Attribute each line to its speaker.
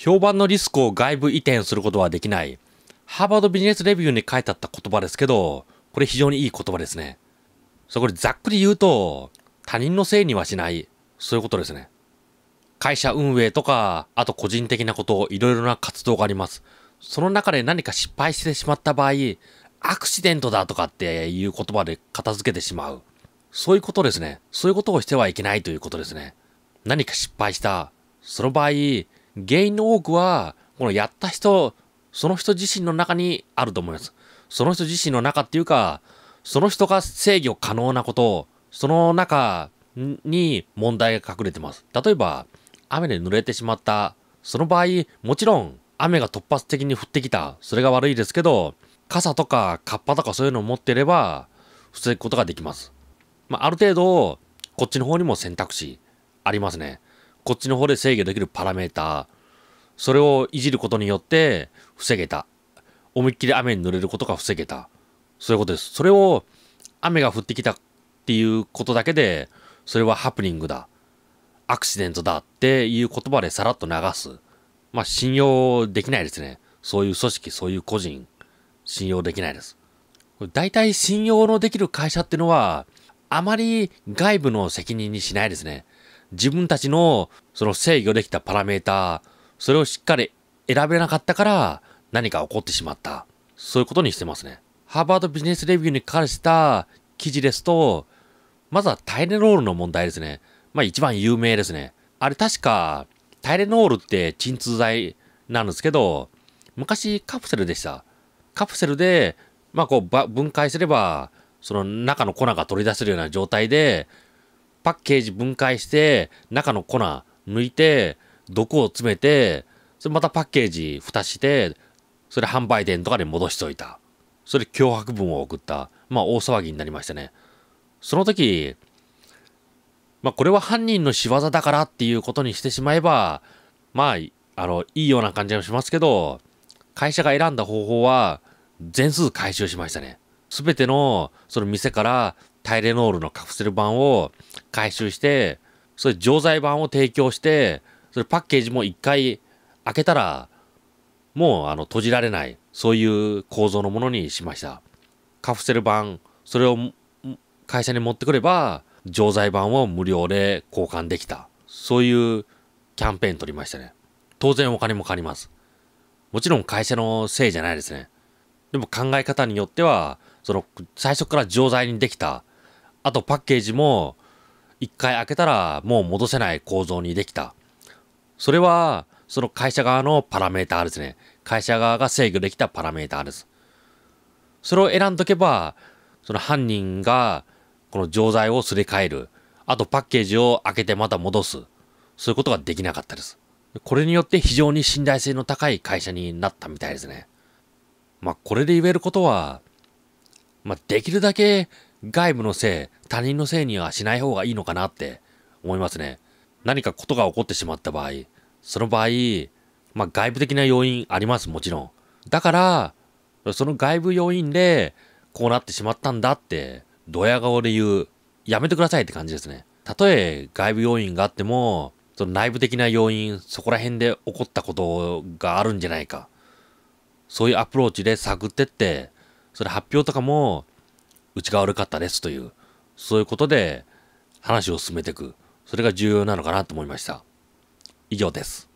Speaker 1: 評判のリスクを外部移転することはできない。ハーバードビジネスレビューに書いてあった言葉ですけど、これ非常にいい言葉ですね。そこでざっくり言うと、他人のせいにはしない。そういうことですね。会社運営とか、あと個人的なこと、いろいろな活動があります。その中で何か失敗してしまった場合、アクシデントだとかっていう言葉で片付けてしまう。そういうことですね。そういうことをしてはいけないということですね。何か失敗した。その場合、原因の多くは、このやった人、その人自身の中にあると思います。その人自身の中っていうか、その人が制御可能なこと、その中に問題が隠れてます。例えば、雨で濡れてしまった。その場合、もちろん、雨が突発的に降ってきた。それが悪いですけど、傘とかカッパとかそういうのを持っていれば、防ぐことができます。まあ、ある程度、こっちの方にも選択肢ありますね。こっちの方で制御できるパラメータ、それをいじることによって防げた。思いっきり雨に濡れることが防げた。そういうことです。それを雨が降ってきたっていうことだけで、それはハプニングだ。アクシデントだっていう言葉でさらっと流す。まあ信用できないですね。そういう組織、そういう個人、信用できないです。大体信用のできる会社ってのは、あまり外部の責任にしないですね。自分たちのその制御できたパラメータ、ー、それをしっかり選べなかったから何か起こってしまった。そういうことにしてますね。ハーバードビジネスレビューに関した記事ですと、まずはタイレノールの問題ですね。まあ一番有名ですね。あれ確か、タイレノールって鎮痛剤なんですけど、昔カプセルでした。カプセルで、まあこう分解すれば、その中の粉が取り出せるような状態で、パッケージ分解して、中の粉抜いて、毒を詰めて、それまたパッケージ蓋して、それ販売店とかに戻しといた。それ脅迫文を送った。まあ大騒ぎになりましたね。その時、まあこれは犯人の仕業だからっていうことにしてしまえば、まあ、あの、いいような感じがしますけど、会社が選んだ方法は、全数回収しましたね。すべての、その店からタイレノールのカプセル版を回収して、それ錠剤版を提供して、それパッケージも一回開けたら、もうあの閉じられない、そういう構造のものにしました。カプセル版、それを会社に持ってくれば、錠剤版を無料で交換できた。そういうキャンペーン取りましたね。当然お金もかかります。もちろん会社のせいじゃないですね。でも考え方によっては、その最初から錠剤にできたあとパッケージも一回開けたらもう戻せない構造にできた。それは、その会社側のパラメーターですね。会社側が制御できたパラメーターです。それを選んどけば、その犯人がこの錠剤をすり替える。あとパッケージを開けてまた戻す。そういうことができなかったです。これによって非常に信頼性の高い会社になったみたいですね。まあこれで言えることは、まあできるだけ外部のせい、他人のせいにはしない方がいいのかなって思いますね。何かことが起こってしまった場合、その場合、まあ外部的な要因あります、もちろん。だから、その外部要因で、こうなってしまったんだって、ドヤ顔で言う、やめてくださいって感じですね。たとえ外部要因があっても、その内部的な要因、そこら辺で起こったことがあるんじゃないか。そういうアプローチで探ってって、それ発表とかも、うちが悪かったですという、そういうことで話を進めていく。それが重要なのかなと思いました。以上です。